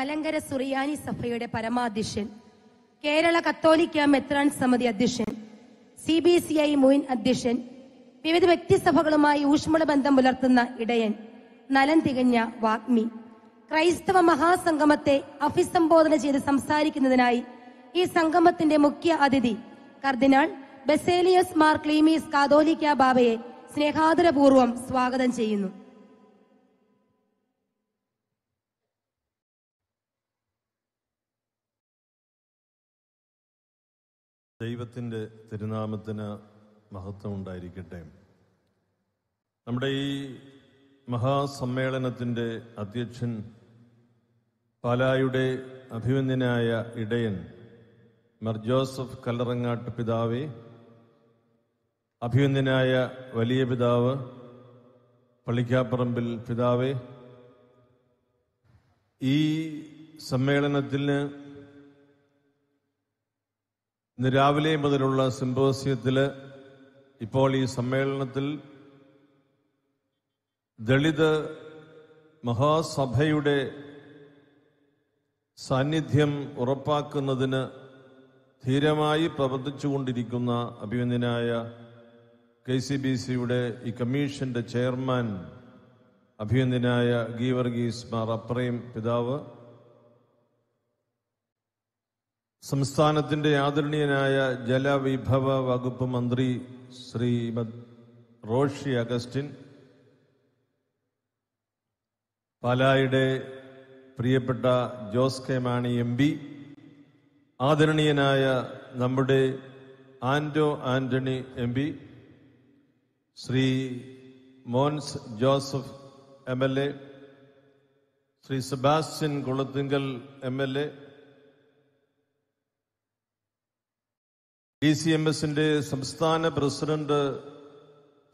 മലങ്കര സുറിയാനി സഭയുടെ പരമാധ്യക്ഷൻ കേരള കത്തോലിക്ക മെത്രാൻ സമിതി അധ്യക്ഷൻ സി ബി സി ഐ മൊയിൻ അധ്യക്ഷൻ വിവിധ വ്യക്തിസഭകളുമായി ഊഷ്മള ബന്ധം പുലർത്തുന്ന ഇടയൻ നലം തികഞ്ഞ വാഗ്മി ക്രൈസ്തവ മഹാസംഗമത്തെ അഭിസംബോധന ചെയ്ത് സംസാരിക്കുന്നതിനായി ഈ സംഗമത്തിന്റെ മുഖ്യ അതിഥി കർദിനാൾ ബസേലിയസ് മാർ ക്ലീമീസ് കാതോലിക്ക ബാബയെ സ്നേഹാദരപൂർവ്വം സ്വാഗതം ചെയ്യുന്നു ദൈവത്തിൻ്റെ തിരുനാമത്തിന് മഹത്വം ഉണ്ടായിരിക്കട്ടെ നമ്മുടെ ഈ മഹാസമ്മേളനത്തിൻ്റെ അധ്യക്ഷൻ പാലായുടെ അഭിമന്യനായ ഇടയൻ മർ ജോസഫ് കല്ലറങ്ങാട്ട് പിതാവെ അഭിമന്യനായ വലിയ പിതാവ് പള്ളിക്കാപ്പറമ്പിൽ പിതാവെ ഈ സമ്മേളനത്തിന് ഇന്ന് രാവിലെ മുതലുള്ള സിംബോസിയത്തിൽ ഇപ്പോൾ ഈ സമ്മേളനത്തിൽ ദളിത് മഹാസഭയുടെ സാന്നിധ്യം ഉറപ്പാക്കുന്നതിന് ധീരമായി പ്രവർത്തിച്ചുകൊണ്ടിരിക്കുന്ന അഭിനന്ദനായ കെ സി ബി സിയുടെ ഈ കമ്മീഷന്റെ ചെയർമാൻ അഭിനന്ദനായ ഗീവർഗീസ് മാർ അപ്രയും പിതാവ് സംസ്ഥാനത്തിന്റെ ആദരണീയനായ ജലവിഭവ വകുപ്പ് മന്ത്രി ശ്രീമദ് റോഷി അഗസ്റ്റിൻ പാലായുടെ പ്രിയപ്പെട്ട Jose K Mani M P ആദരണീയനായ നമ്മുടെ Anto Antony M P Shri Mons Joseph M L A Shri Sebastian Kulathinkal M L A D C M എസിന്റെ സംസ്ഥാന പ്രസിഡന്റ്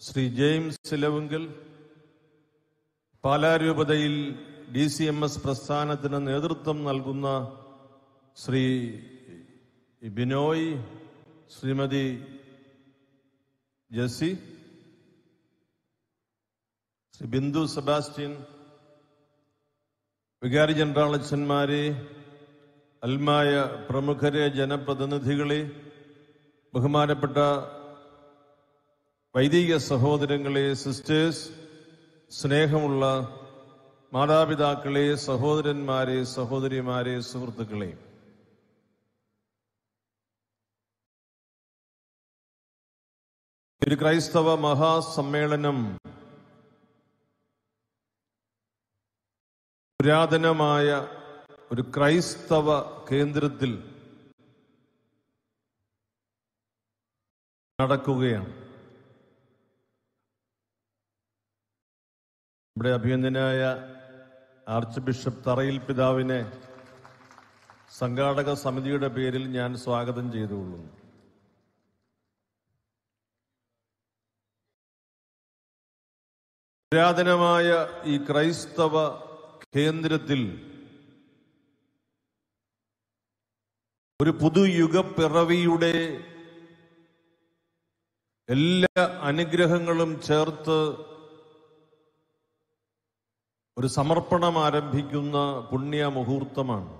ശ്രീ ജെയിംസ് ചിലവുങ്കിൽ പാലാരൂപതയിൽ ഡി സി എം എസ് പ്രസ്ഥാനത്തിന് നേതൃത്വം നൽകുന്ന ശ്രീ ബിനോയ് ശ്രീമതി ജസി ശ്രീ ബിന്ദു സെബാസ്റ്റ്യൻ വികാരി ജനറൽ അച്ഛന്മാരെ അൽമായ പ്രമുഖരെ ജനപ്രതിനിധികളെ ബഹുമാനപ്പെട്ട വൈദിക സഹോദരങ്ങളെ സിസ്റ്റേഴ്സ് സ്നേഹമുള്ള മാതാപിതാക്കളെ സഹോദരന്മാരെ സഹോദരിമാരെ സുഹൃത്തുക്കളെ ഒരു ക്രൈസ്തവ മഹാസമ്മേളനം പുരാതനമായ ഒരു ക്രൈസ്തവ കേന്ദ്രത്തിൽ നടക്കുകയാണ് നമ്മുടെ അഭിനന്ദനായ ആർച്ച് ബിഷപ്പ് തറയിൽ പിതാവിനെ സംഘാടക സമിതിയുടെ പേരിൽ ഞാൻ സ്വാഗതം ചെയ്തുകൊള്ളുന്നു പുരാതനമായ ഈ ക്രൈസ്തവ കേന്ദ്രത്തിൽ ഒരു പുതുയുഗപ്പിറവിയുടെ എല്ലാ അനുഗ്രഹങ്ങളും ചേർത്ത് ഒരു സമർപ്പണം ആരംഭിക്കുന്ന പുണ്യ മുഹൂർത്തമാണ്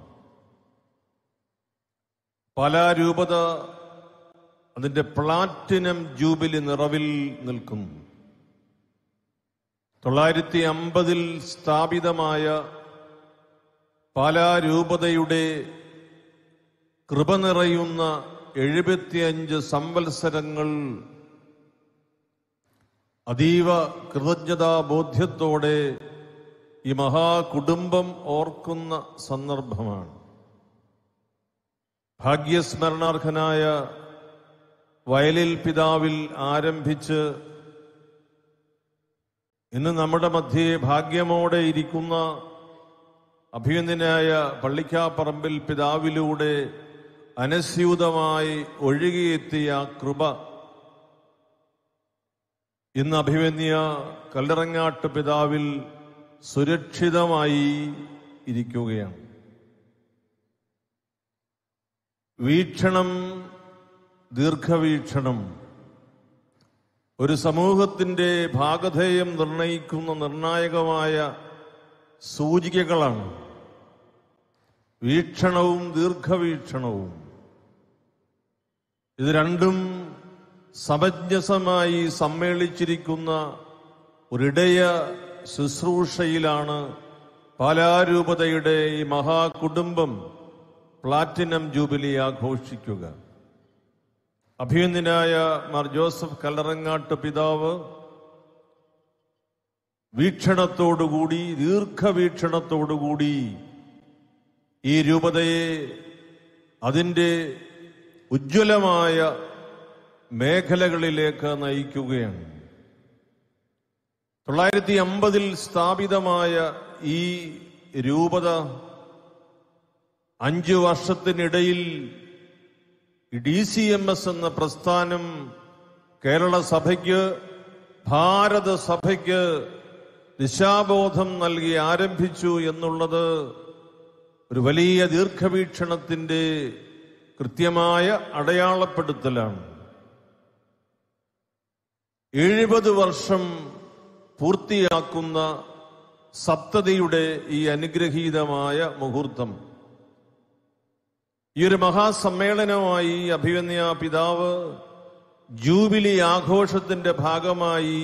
രൂപത അതിന്റെ പ്ലാറ്റിനം ജൂബിലി നിറവിൽ നിൽക്കുന്നു തൊള്ളായിരത്തി അമ്പതിൽ സ്ഥാപിതമായ പാലാരൂപതയുടെ കൃപ നിറയുന്ന എഴുപത്തിയഞ്ച് സംവത്സരങ്ങൾ അതീവ ബോധ്യത്തോടെ ഈ മഹാകുടുംബം ഓർക്കുന്ന സന്ദർഭമാണ് ഭാഗ്യസ്മരണാർഹനായ വയലിൽ പിതാവിൽ ആരംഭിച്ച് ഇന്ന് നമ്മുടെ മധ്യേ ഭാഗ്യമോടെ ഇരിക്കുന്ന അഭിയന്തനായ പള്ളിക്കാപ്പറമ്പിൽ പിതാവിലൂടെ അനസ്യൂതമായി ഒഴുകിയെത്തിയ കൃപ ഇന്ന് അഭിമന്യ കല്ലിറങ്ങാട്ട് പിതാവിൽ സുരക്ഷിതമായി ഇരിക്കുകയാണ് വീക്ഷണം ദീർഘവീക്ഷണം ഒരു സമൂഹത്തിൻ്റെ ഭാഗധേയം നിർണയിക്കുന്ന നിർണായകമായ സൂചികകളാണ് വീക്ഷണവും ദീർഘവീക്ഷണവും ഇത് രണ്ടും സമഞ്ജസമായി സമ്മേളിച്ചിരിക്കുന്ന ഒരിടയ ശുശ്രൂഷയിലാണ് പാലാരൂപതയുടെ ഈ മഹാകുടുംബം പ്ലാറ്റിനം ജൂബിലി ആഘോഷിക്കുക അഭിനന്ദനായ മാർ ജോസഫ് കല്ലറങ്ങാട്ട് പിതാവ് വീക്ഷണത്തോടുകൂടി ദീർഘവീക്ഷണത്തോടുകൂടി ഈ രൂപതയെ അതിൻ്റെ ഉജ്ജ്വലമായ മേഖലകളിലേക്ക് നയിക്കുകയാണ് തൊള്ളായിരത്തി അമ്പതിൽ സ്ഥാപിതമായ ഈ രൂപത അഞ്ചു വർഷത്തിനിടയിൽ ഡി സി എം എസ് എന്ന പ്രസ്ഥാനം കേരള സഭയ്ക്ക് ഭാരത സഭയ്ക്ക് ദിശാബോധം നൽകി ആരംഭിച്ചു എന്നുള്ളത് ഒരു വലിയ ദീർഘവീക്ഷണത്തിന്റെ കൃത്യമായ അടയാളപ്പെടുത്തലാണ് എഴുപത് വർഷം പൂർത്തിയാക്കുന്ന സപ്തതിയുടെ ഈ അനുഗ്രഹീതമായ മുഹൂർത്തം ഈ ഒരു മഹാസമ്മേളനമായി അഭിവന്യ പിതാവ് ജൂബിലി ആഘോഷത്തിന്റെ ഭാഗമായി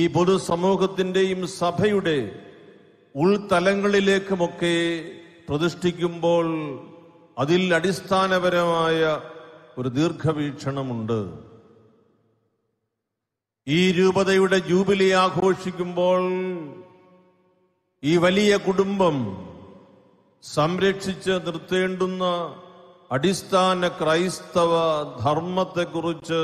ഈ പൊതുസമൂഹത്തിന്റെയും സഭയുടെ ഉൾതലങ്ങളിലേക്കുമൊക്കെ പ്രതിഷ്ഠിക്കുമ്പോൾ അതിൽ അടിസ്ഥാനപരമായ ഒരു ദീർഘവീക്ഷണമുണ്ട് ഈ രൂപതയുടെ ജൂബിലി ആഘോഷിക്കുമ്പോൾ ഈ വലിയ കുടുംബം സംരക്ഷിച്ച് നിർത്തേണ്ടുന്ന അടിസ്ഥാന ക്രൈസ്തവ ധർമ്മത്തെക്കുറിച്ച്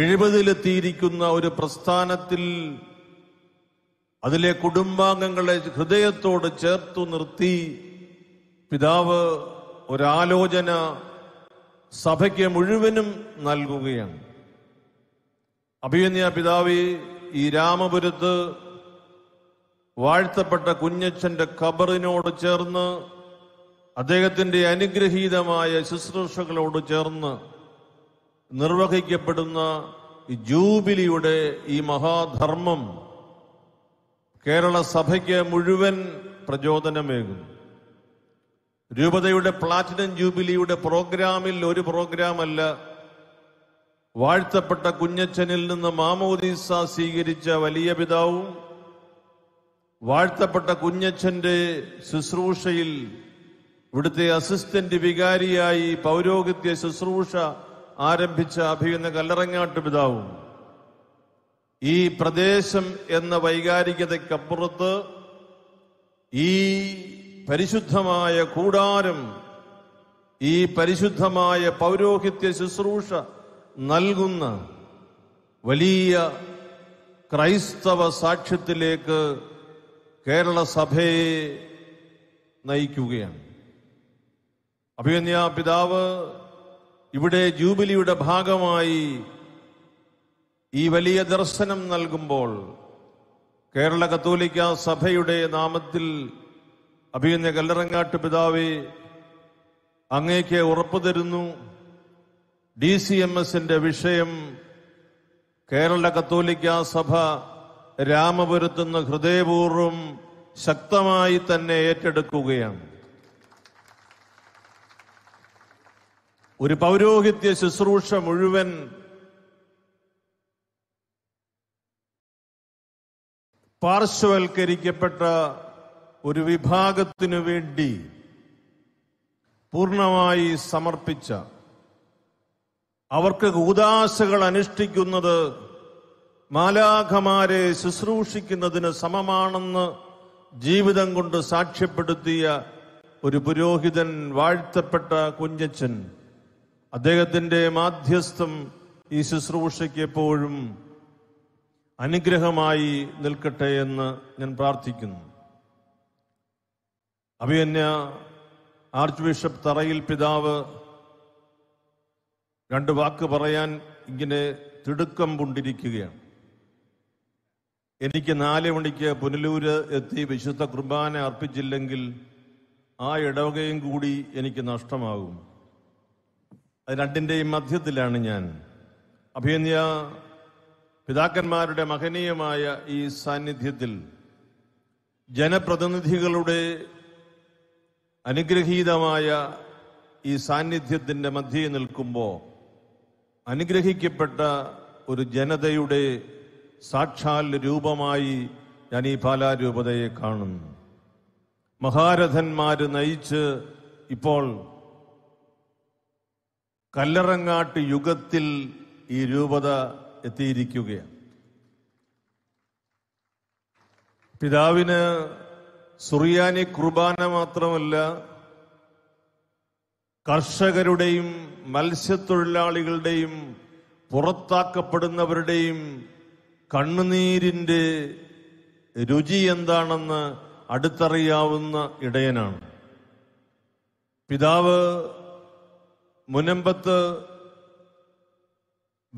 എഴുപതിലെത്തിയിരിക്കുന്ന ഒരു പ്രസ്ഥാനത്തിൽ അതിലെ കുടുംബാംഗങ്ങളെ ഹൃദയത്തോട് ചേർത്തു നിർത്തി പിതാവ് ഒരാലോചന സഭയ്ക്ക് മുഴുവനും നൽകുകയാണ് അഭിവന്യ പിതാവ് ഈ രാമപുരത്ത് വാഴ്ത്തപ്പെട്ട കുഞ്ഞച്ഛന്റെ ഖബറിനോട് ചേർന്ന് അദ്ദേഹത്തിന്റെ അനുഗ്രഹീതമായ ശുശ്രൂഷകളോട് ചേർന്ന് നിർവഹിക്കപ്പെടുന്ന ജൂബിലിയുടെ ഈ മഹാധർമ്മം കേരള സഭയ്ക്ക് മുഴുവൻ പ്രചോദനമേകും രൂപതയുടെ പ്ലാറ്റിനം ജൂബിലിയുടെ പ്രോഗ്രാമിൽ ഒരു പ്രോഗ്രാമല്ല വാഴ്ത്തപ്പെട്ട കുഞ്ഞച്ചനിൽ നിന്ന് മാമോദീസ സ്വീകരിച്ച വലിയ പിതാവും വാഴ്ത്തപ്പെട്ട കുഞ്ഞച്ചന്റെ ശുശ്രൂഷയിൽ ഇവിടുത്തെ അസിസ്റ്റന്റ് വികാരിയായി പൗരോഹിത്യ ശുശ്രൂഷ ആരംഭിച്ച അഭിയുന്ന കല്ലറങ്ങാട്ട് പിതാവും ഈ പ്രദേശം എന്ന വൈകാരികതയ്ക്കപ്പുറത്ത് ഈ പരിശുദ്ധമായ കൂടാരം ഈ പരിശുദ്ധമായ പൗരോഹിത്യ ശുശ്രൂഷ നൽകുന്ന വലിയ ക്രൈസ്തവ സാക്ഷ്യത്തിലേക്ക് കേരള സഭയെ നയിക്കുകയാണ് അഭിഗന്യ പിതാവ് ഇവിടെ ജൂബിലിയുടെ ഭാഗമായി ഈ വലിയ ദർശനം നൽകുമ്പോൾ കേരള കത്തോലിക്ക സഭയുടെ നാമത്തിൽ അഭിഗന്യ കല്ലറങ്ങാട്ട് പിതാവെ അങ്ങേക്ക് ഉറപ്പു തരുന്നു ഡി സി എം എസിന്റെ വിഷയം കേരള കത്തോലിക്ക സഭ രാമപുരത്തുനിന്ന് ഹൃദയപൂർവം ശക്തമായി തന്നെ ഏറ്റെടുക്കുകയാണ് ഒരു പൗരോഹിത്യ ശുശ്രൂഷ മുഴുവൻ പാർശ്വവൽക്കരിക്കപ്പെട്ട ഒരു വിഭാഗത്തിനു വേണ്ടി പൂർണ്ണമായി സമർപ്പിച്ച അവർക്ക് കൂതാശകൾ അനുഷ്ഠിക്കുന്നത് മാലാഖമാരെ ശുശ്രൂഷിക്കുന്നതിന് സമമാണെന്ന് ജീവിതം കൊണ്ട് സാക്ഷ്യപ്പെടുത്തിയ ഒരു പുരോഹിതൻ വാഴ്ത്തപ്പെട്ട കുഞ്ഞച്ചൻ അദ്ദേഹത്തിന്റെ മാധ്യസ്ഥം ഈ ശുശ്രൂഷയ്ക്ക് എപ്പോഴും അനുഗ്രഹമായി നിൽക്കട്ടെ എന്ന് ഞാൻ പ്രാർത്ഥിക്കുന്നു അഭിയന്യ ആർച്ച് ബിഷപ്പ് തറയിൽ പിതാവ് രണ്ട് വാക്ക് പറയാൻ ഇങ്ങനെ തിടുക്കം കൊണ്ടിരിക്കുകയാണ് എനിക്ക് നാല് മണിക്ക് പുനലൂര് എത്തി വിശുദ്ധ കുർബാന അർപ്പിച്ചില്ലെങ്കിൽ ആ ഇടവകയും കൂടി എനിക്ക് നഷ്ടമാകും അത് രണ്ടിൻ്റെയും മധ്യത്തിലാണ് ഞാൻ അഭിനയ പിതാക്കന്മാരുടെ മഹനീയമായ ഈ സാന്നിധ്യത്തിൽ ജനപ്രതിനിധികളുടെ അനുഗ്രഹീതമായ ഈ സാന്നിധ്യത്തിൻ്റെ മധ്യേ നിൽക്കുമ്പോൾ അനുഗ്രഹിക്കപ്പെട്ട ഒരു ജനതയുടെ സാക്ഷാൽ രൂപമായി ഞാൻ ഈ പാലാരൂപതയെ കാണുന്നു മഹാരഥന്മാര് നയിച്ച് ഇപ്പോൾ കല്ലറങ്ങാട്ട് യുഗത്തിൽ ഈ രൂപത എത്തിയിരിക്കുകയാണ് പിതാവിന് സുറിയാനി കുർബാന മാത്രമല്ല കർഷകരുടെയും മത്സ്യത്തൊഴിലാളികളുടെയും പുറത്താക്കപ്പെടുന്നവരുടെയും കണ്ണുനീരിൻ്റെ രുചി എന്താണെന്ന് അടുത്തറിയാവുന്ന ഇടയനാണ് പിതാവ് മുനമ്പത്ത്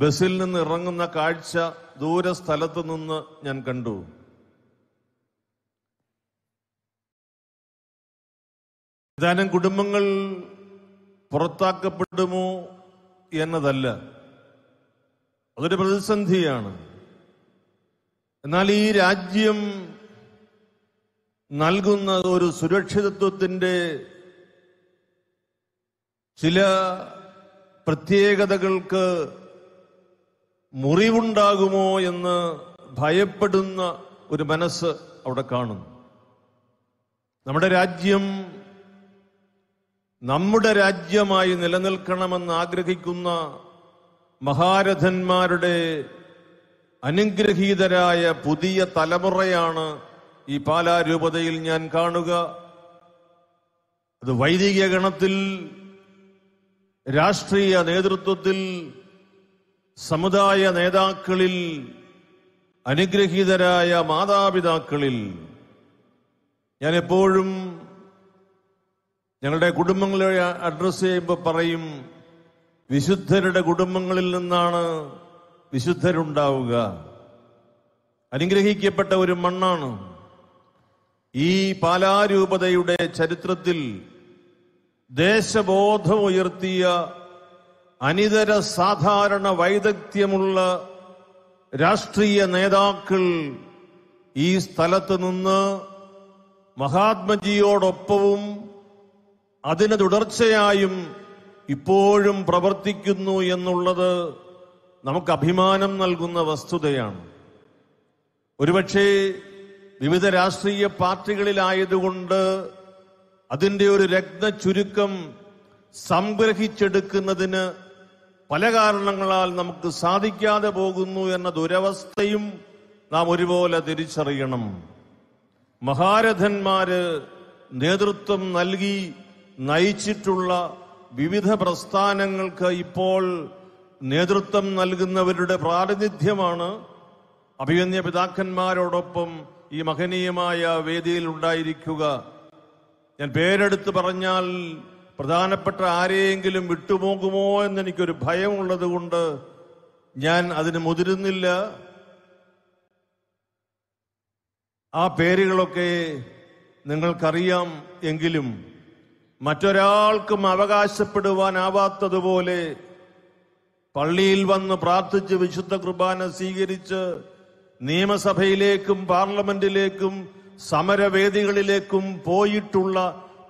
ബസ്സിൽ നിന്ന് ഇറങ്ങുന്ന കാഴ്ച ദൂര സ്ഥലത്ത് നിന്ന് ഞാൻ കണ്ടു ഏതാനും കുടുംബങ്ങൾ പുറത്താക്കപ്പെടുമോ എന്നതല്ല അതൊരു പ്രതിസന്ധിയാണ് എന്നാൽ ഈ രാജ്യം നൽകുന്ന ഒരു സുരക്ഷിതത്വത്തിൻ്റെ ചില പ്രത്യേകതകൾക്ക് മുറിവുണ്ടാകുമോ എന്ന് ഭയപ്പെടുന്ന ഒരു മനസ്സ് അവിടെ കാണുന്നു നമ്മുടെ രാജ്യം നമ്മുടെ രാജ്യമായി നിലനിൽക്കണമെന്ന് ആഗ്രഹിക്കുന്ന മഹാരഥന്മാരുടെ അനുഗ്രഹീതരായ പുതിയ തലമുറയാണ് ഈ പാലാരൂപതയിൽ ഞാൻ കാണുക അത് വൈദിക ഗണത്തിൽ രാഷ്ട്രീയ നേതൃത്വത്തിൽ സമുദായ നേതാക്കളിൽ അനുഗ്രഹീതരായ മാതാപിതാക്കളിൽ ഞാൻ എപ്പോഴും ഞങ്ങളുടെ കുടുംബങ്ങളെ അഡ്രസ് ചെയ്യുമ്പോൾ പറയും വിശുദ്ധരുടെ കുടുംബങ്ങളിൽ നിന്നാണ് വിശുദ്ധരുണ്ടാവുക അനുഗ്രഹിക്കപ്പെട്ട ഒരു മണ്ണാണ് ഈ പാലാരൂപതയുടെ ചരിത്രത്തിൽ ദേശബോധം ഉയർത്തിയ അനിതര സാധാരണ വൈദഗ്ധ്യമുള്ള രാഷ്ട്രീയ നേതാക്കൾ ഈ സ്ഥലത്ത് നിന്ന് മഹാത്മജിയോടൊപ്പവും അതിന് തുടർച്ചയായും ഇപ്പോഴും പ്രവർത്തിക്കുന്നു എന്നുള്ളത് നമുക്ക് അഭിമാനം നൽകുന്ന വസ്തുതയാണ് ഒരുപക്ഷേ വിവിധ രാഷ്ട്രീയ പാർട്ടികളിലായതുകൊണ്ട് അതിന്റെ ഒരു രത്ന ചുരുക്കം സംഗ്രഹിച്ചെടുക്കുന്നതിന് പല കാരണങ്ങളാൽ നമുക്ക് സാധിക്കാതെ പോകുന്നു എന്ന ദുരവസ്ഥയും നാം ഒരുപോലെ തിരിച്ചറിയണം മഹാരഥന്മാര് നേതൃത്വം നൽകി നയിച്ചിട്ടുള്ള വിവിധ പ്രസ്ഥാനങ്ങൾക്ക് ഇപ്പോൾ നേതൃത്വം നൽകുന്നവരുടെ പ്രാതിനിധ്യമാണ് അഭിമന്യ പിതാക്കന്മാരോടൊപ്പം ഈ മഹനീയമായ വേദിയിൽ ഉണ്ടായിരിക്കുക ഞാൻ പേരെടുത്ത് പറഞ്ഞാൽ പ്രധാനപ്പെട്ട ആരെയെങ്കിലും വിട്ടുപോകുമോ എന്നെനിക്കൊരു ഭയമുള്ളത് കൊണ്ട് ഞാൻ അതിന് മുതിരുന്നില്ല ആ പേരുകളൊക്കെ നിങ്ങൾക്കറിയാം എങ്കിലും മറ്റൊരാൾക്കും അവകാശപ്പെടുവാനാവാത്തതുപോലെ പള്ളിയിൽ വന്ന് പ്രാർത്ഥിച്ച് വിശുദ്ധ കുർബാന സ്വീകരിച്ച് നിയമസഭയിലേക്കും പാർലമെന്റിലേക്കും സമരവേദികളിലേക്കും പോയിട്ടുള്ള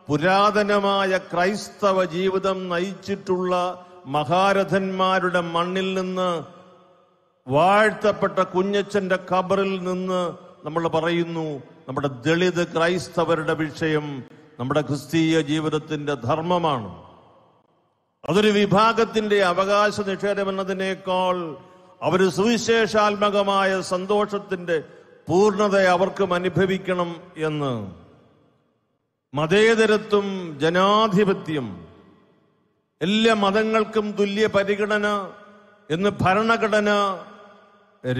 പുരാതനമായ ക്രൈസ്തവ ജീവിതം നയിച്ചിട്ടുള്ള മഹാരഥന്മാരുടെ മണ്ണിൽ നിന്ന് വാഴ്ത്തപ്പെട്ട കുഞ്ഞച്ചന്റെ ഖബറിൽ നിന്ന് നമ്മൾ പറയുന്നു നമ്മുടെ ദളിത് ക്രൈസ്തവരുടെ വിഷയം നമ്മുടെ ക്രിസ്തീയ ജീവിതത്തിന്റെ ധർമ്മമാണ് അതൊരു വിഭാഗത്തിന്റെ അവകാശ നിഷേധം എന്നതിനേക്കാൾ അവർ സുവിശേഷാത്മകമായ സന്തോഷത്തിന്റെ പൂർണ്ണത അവർക്കും അനുഭവിക്കണം എന്ന് മതേതരത്വം ജനാധിപത്യം എല്ലാ മതങ്ങൾക്കും തുല്യ പരിഗണന എന്ന് ഭരണഘടന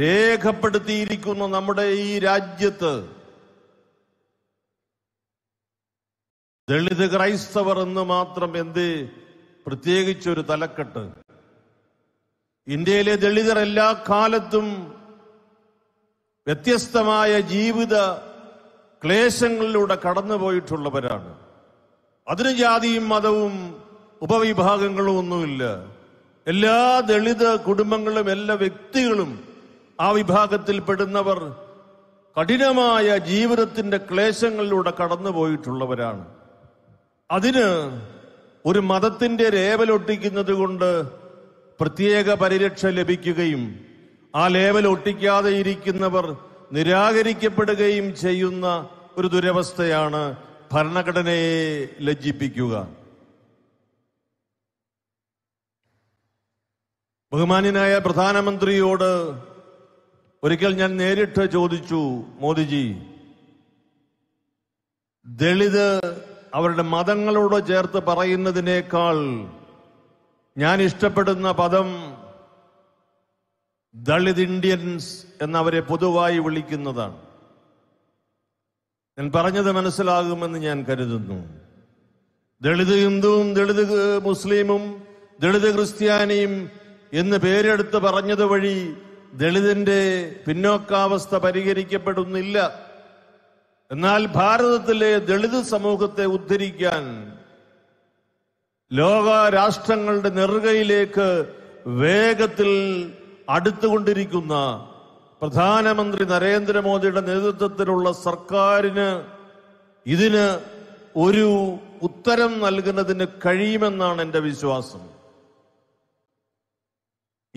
രേഖപ്പെടുത്തിയിരിക്കുന്ന നമ്മുടെ ഈ രാജ്യത്ത് ദളിത് ക്രൈസ്തവർ എന്ന് മാത്രം എന്ത് പ്രത്യേകിച്ചൊരു തലക്കെട്ട് ഇന്ത്യയിലെ ദളിതർ എല്ലാ കാലത്തും വ്യത്യസ്തമായ ജീവിത ക്ലേശങ്ങളിലൂടെ കടന്നുപോയിട്ടുള്ളവരാണ് അതിന് ജാതിയും മതവും ഉപവിഭാഗങ്ങളും ഒന്നുമില്ല എല്ലാ ദളിത് കുടുംബങ്ങളും എല്ലാ വ്യക്തികളും ആ വിഭാഗത്തിൽ പെടുന്നവർ കഠിനമായ ജീവിതത്തിന്റെ ക്ലേശങ്ങളിലൂടെ കടന്നുപോയിട്ടുള്ളവരാണ് അതിന് ഒരു മതത്തിന്റെ ലേവലൊട്ടിക്കുന്നത് കൊണ്ട് പ്രത്യേക പരിരക്ഷ ലഭിക്കുകയും ആ ഒട്ടിക്കാതെ ഇരിക്കുന്നവർ നിരാകരിക്കപ്പെടുകയും ചെയ്യുന്ന ഒരു ദുരവസ്ഥയാണ് ഭരണഘടനയെ ലജ്ജിപ്പിക്കുക ബഹുമാന്യനായ പ്രധാനമന്ത്രിയോട് ഒരിക്കൽ ഞാൻ നേരിട്ട് ചോദിച്ചു മോദിജി ദളിത് അവരുടെ മതങ്ങളോട് ചേർത്ത് പറയുന്നതിനേക്കാൾ ഞാൻ ഇഷ്ടപ്പെടുന്ന പദം ദളിത് ഇന്ത്യൻസ് എന്നവരെ പൊതുവായി വിളിക്കുന്നതാണ് ഞാൻ പറഞ്ഞത് മനസ്സിലാകുമെന്ന് ഞാൻ കരുതുന്നു ദളിത് ഹിന്ദുവും ദളിത് മുസ്ലിമും ദളിത് ക്രിസ്ത്യാനിയും എന്ന് പേരെടുത്ത് പറഞ്ഞത് വഴി ദളിതിന്റെ പിന്നോക്കാവസ്ഥ പരിഹരിക്കപ്പെടുന്നില്ല എന്നാൽ ഭാരതത്തിലെ ദളിത് സമൂഹത്തെ ഉദ്ധരിക്കാൻ ലോക രാഷ്ട്രങ്ങളുടെ നെറുകയിലേക്ക് വേഗത്തിൽ അടുത്തുകൊണ്ടിരിക്കുന്ന പ്രധാനമന്ത്രി നരേന്ദ്രമോദിയുടെ നേതൃത്വത്തിലുള്ള സർക്കാരിന് ഇതിന് ഒരു ഉത്തരം നൽകുന്നതിന് കഴിയുമെന്നാണ് എൻ്റെ വിശ്വാസം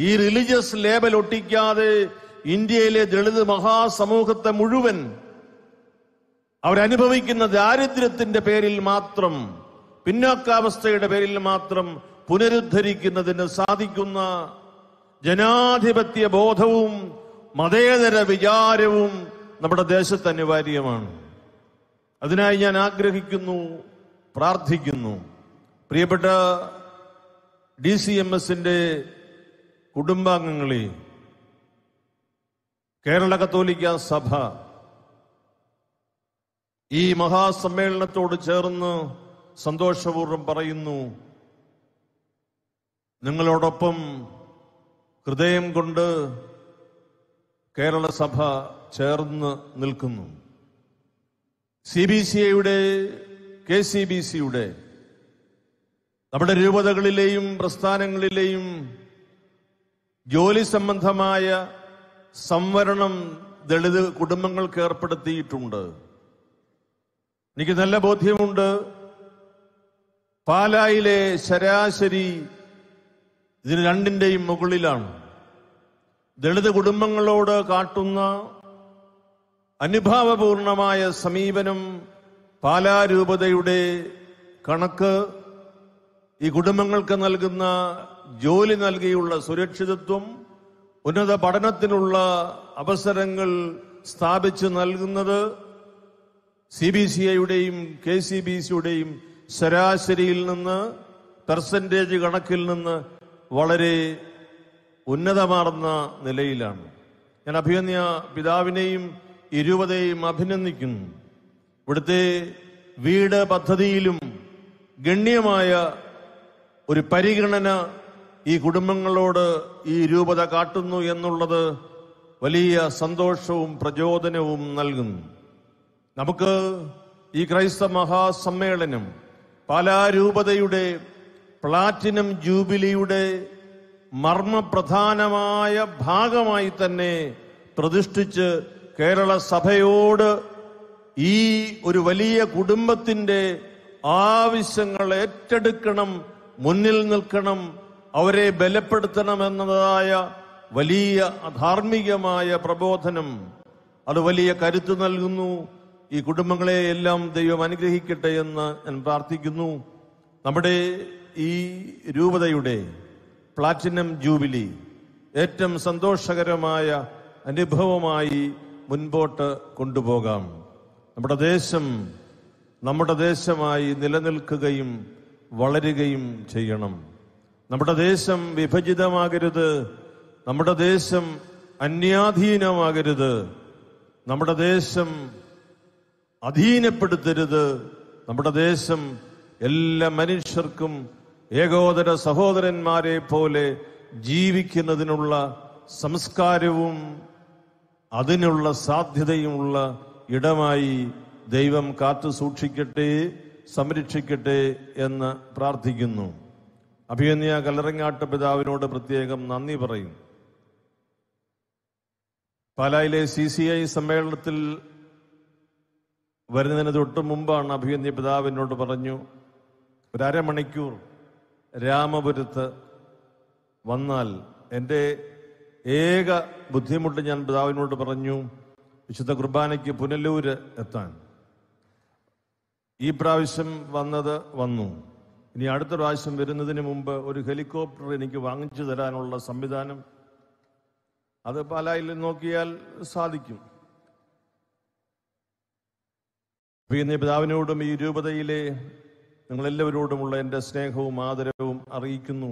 ഈ റിലീജിയസ് ലേബൽ ഒട്ടിക്കാതെ ഇന്ത്യയിലെ ദളിത് മഹാസമൂഹത്തെ മുഴുവൻ അവരനുഭവിക്കുന്ന ദാരിദ്ര്യത്തിന്റെ പേരിൽ മാത്രം പിന്നോക്കാവസ്ഥയുടെ പേരിൽ മാത്രം പുനരുദ്ധരിക്കുന്നതിന് സാധിക്കുന്ന ജനാധിപത്യ ബോധവും മതേതര വിചാരവും നമ്മുടെ ദേശത്ത് അനിവാര്യമാണ് അതിനായി ഞാൻ ആഗ്രഹിക്കുന്നു പ്രാർത്ഥിക്കുന്നു പ്രിയപ്പെട്ട ഡി സി എം എസിന്റെ കുടുംബാംഗങ്ങളെ കേരള കത്തോലിക്ക സഭ ഈ മഹാസമ്മേളനത്തോട് ചേർന്ന് സന്തോഷപൂർവ്വം പറയുന്നു നിങ്ങളോടൊപ്പം ഹൃദയം കൊണ്ട് കേരള സഭ ചേർന്ന് നിൽക്കുന്നു സി ബി സി ഐയുടെ കെ സി ബി സിയുടെ നമ്മുടെ രൂപതകളിലെയും പ്രസ്ഥാനങ്ങളിലെയും ജോലി സംബന്ധമായ സംവരണം ദളിത് കുടുംബങ്ങൾക്ക് ഏർപ്പെടുത്തിയിട്ടുണ്ട് എനിക്ക് നല്ല ബോധ്യമുണ്ട് പാലായിലെ ശരാശരി ഇതിന് രണ്ടിന്റെയും മുകളിലാണ് ദളിത് കുടുംബങ്ങളോട് കാട്ടുന്ന അനുഭാവപൂർണമായ സമീപനം പാലാരൂപതയുടെ കണക്ക് ഈ കുടുംബങ്ങൾക്ക് നൽകുന്ന ജോലി നൽകിയുള്ള സുരക്ഷിതത്വം ഉന്നത പഠനത്തിനുള്ള അവസരങ്ങൾ സ്ഥാപിച്ചു നൽകുന്നത് സി ബി സി ഐയുടെയും കെ സി ബി സിയുടെയും ശരാശരിയിൽ നിന്ന് പെർസെൻറ്റേജ് കണക്കിൽ നിന്ന് വളരെ ഉന്നതമാർന്ന നിലയിലാണ് ഞാൻ അഭിനന്ദിയ പിതാവിനെയും ഇരുപതെയും അഭിനന്ദിക്കുന്നു ഇവിടുത്തെ വീട് പദ്ധതിയിലും ഗണ്യമായ ഒരു പരിഗണന ഈ കുടുംബങ്ങളോട് ഈ രൂപത കാട്ടുന്നു എന്നുള്ളത് വലിയ സന്തോഷവും പ്രചോദനവും നൽകുന്നു നമുക്ക് ഈ ക്രൈസ്തവ മഹാസമ്മേളനം പലാരൂപതയുടെ പ്ലാറ്റിനം ജൂബിലിയുടെ മർമ്മപ്രധാനമായ ഭാഗമായി തന്നെ പ്രതിഷ്ഠിച്ച് കേരള സഭയോട് ഈ ഒരു വലിയ കുടുംബത്തിന്റെ ആവശ്യങ്ങൾ ഏറ്റെടുക്കണം മുന്നിൽ നിൽക്കണം അവരെ ബലപ്പെടുത്തണം എന്നതായ വലിയ ധാർമ്മികമായ പ്രബോധനം അത് വലിയ കരുത്ത് നൽകുന്നു ഈ കുടുംബങ്ങളെ എല്ലാം ദൈവം അനുഗ്രഹിക്കട്ടെ എന്ന് ഞാൻ പ്രാർത്ഥിക്കുന്നു നമ്മുടെ ഈ രൂപതയുടെ പ്ലാറ്റിനം ജൂബിലി ഏറ്റവും സന്തോഷകരമായ അനുഭവമായി മുൻപോട്ട് കൊണ്ടുപോകാം നമ്മുടെ ദേശം നമ്മുടെ ദേശമായി നിലനിൽക്കുകയും വളരുകയും ചെയ്യണം നമ്മുടെ ദേശം വിഭജിതമാകരുത് നമ്മുടെ ദേശം അന്യാധീനമാകരുത് നമ്മുടെ ദേശം അധീനപ്പെടുത്തരുത് നമ്മുടെ ദേശം എല്ലാ മനുഷ്യർക്കും ഏകോദര സഹോദരന്മാരെ പോലെ ജീവിക്കുന്നതിനുള്ള സംസ്കാരവും അതിനുള്ള സാധ്യതയുമുള്ള ഇടമായി ദൈവം കാത്തു സൂക്ഷിക്കട്ടെ സംരക്ഷിക്കട്ടെ എന്ന് പ്രാർത്ഥിക്കുന്നു അഭിയന്യ കലറങ്ങാട്ട പിതാവിനോട് പ്രത്യേകം നന്ദി പറയും പാലായിലെ സി സി ഐ സമ്മേളനത്തിൽ വരുന്നതിന് തൊട്ട് മുമ്പാണ് അഭിമന്യ പിതാവ് എന്നോട് പറഞ്ഞു ഒരമണിക്കൂർ രാമപുരത്ത് വന്നാൽ എൻ്റെ ഏക ബുദ്ധിമുട്ട് ഞാൻ പിതാവിനോട് പറഞ്ഞു വിശുദ്ധ കുർബാനയ്ക്ക് പുനലൂര് എത്താൻ ഈ പ്രാവശ്യം വന്നത് വന്നു ഇനി അടുത്ത പ്രാവശ്യം വരുന്നതിന് മുമ്പ് ഒരു ഹെലികോപ്റ്റർ എനിക്ക് വാങ്ങിച്ചു തരാനുള്ള സംവിധാനം അത് പാലായിൽ നോക്കിയാൽ സാധിക്കും പ്രിയ പിതാവിനോടും ഈ രൂപതയിലെ നിങ്ങളെല്ലാവരോടുമുള്ള എൻ്റെ സ്നേഹവും ആദരവും അറിയിക്കുന്നു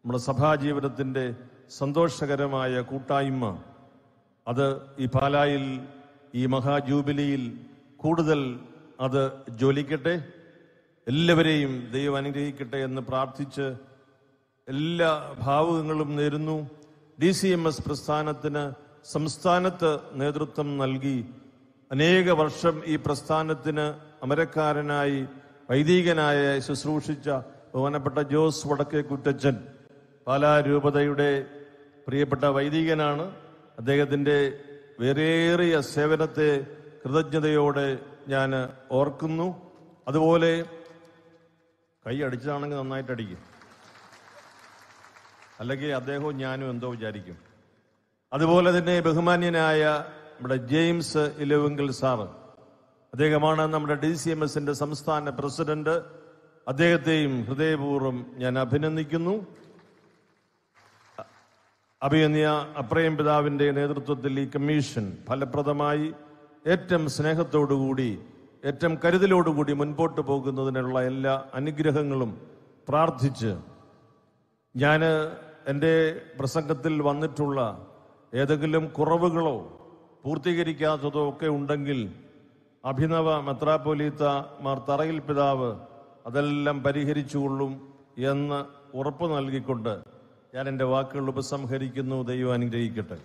നമ്മുടെ സഭാജീവിതത്തിൻ്റെ സന്തോഷകരമായ കൂട്ടായ്മ അത് ഈ പാലായിൽ ഈ മഹാജൂബിലിയിൽ കൂടുതൽ അത് ജോലിക്കട്ടെ എല്ലാവരെയും ദൈവം അനുഗ്രഹിക്കട്ടെ എന്ന് പ്രാർത്ഥിച്ച് എല്ലാ ഭാവുകങ്ങളും നേരുന്നു ഡി സി എം എസ് പ്രസ്ഥാനത്തിന് സംസ്ഥാനത്ത് നേതൃത്വം നൽകി അനേക വർഷം ഈ പ്രസ്ഥാനത്തിന് അമരക്കാരനായി വൈദികനായ ശുശ്രൂഷിച്ച ബഹുമാനപ്പെട്ട ജോസ് വടക്കേ കുറ്റച്ചൻ പാലാ രൂപതയുടെ പ്രിയപ്പെട്ട വൈദികനാണ് അദ്ദേഹത്തിൻ്റെ വേറേറിയ സേവനത്തെ കൃതജ്ഞതയോടെ ഞാൻ ഓർക്കുന്നു അതുപോലെ കൈ അടിച്ചതാണെങ്കിൽ നന്നായിട്ട് അടിക്കും അല്ലെങ്കിൽ അദ്ദേഹവും ഞാനും എന്തോ വിചാരിക്കും അതുപോലെ തന്നെ ബഹുമാന്യനായ നമ്മുടെ ജെയിംസ് ഇലവെങ്കിൽ സാറ് അദ്ദേഹമാണ് നമ്മുടെ ഡി സി എം എസിന്റെ സംസ്ഥാന പ്രസിഡന്റ് അദ്ദേഹത്തെയും ഹൃദയപൂർവ്വം ഞാൻ അഭിനന്ദിക്കുന്നു അഭിനന്ദിയ അപ്രയം പിതാവിന്റെ നേതൃത്വത്തിൽ ഈ കമ്മീഷൻ ഫലപ്രദമായി ഏറ്റവും സ്നേഹത്തോടുകൂടി ഏറ്റവും കരുതലോടുകൂടി മുൻപോട്ട് പോകുന്നതിനുള്ള എല്ലാ അനുഗ്രഹങ്ങളും പ്രാർത്ഥിച്ച് ഞാൻ എൻ്റെ പ്രസംഗത്തിൽ വന്നിട്ടുള്ള ഏതെങ്കിലും കുറവുകളോ പൂർത്തീകരിക്കാത്തതോ ഒക്കെ ഉണ്ടെങ്കിൽ അഭിനവ മെത്രാപ്പൊലീത്ത മാർ തറയിൽ പിതാവ് അതെല്ലാം പരിഹരിച്ചുകൊള്ളും എന്ന് ഉറപ്പ് നൽകിക്കൊണ്ട് ഞാൻ എൻ്റെ വാക്കുകൾ ഉപസംഹരിക്കുന്നു ദൈവം അനുഗ്രഹിക്കട്ടെ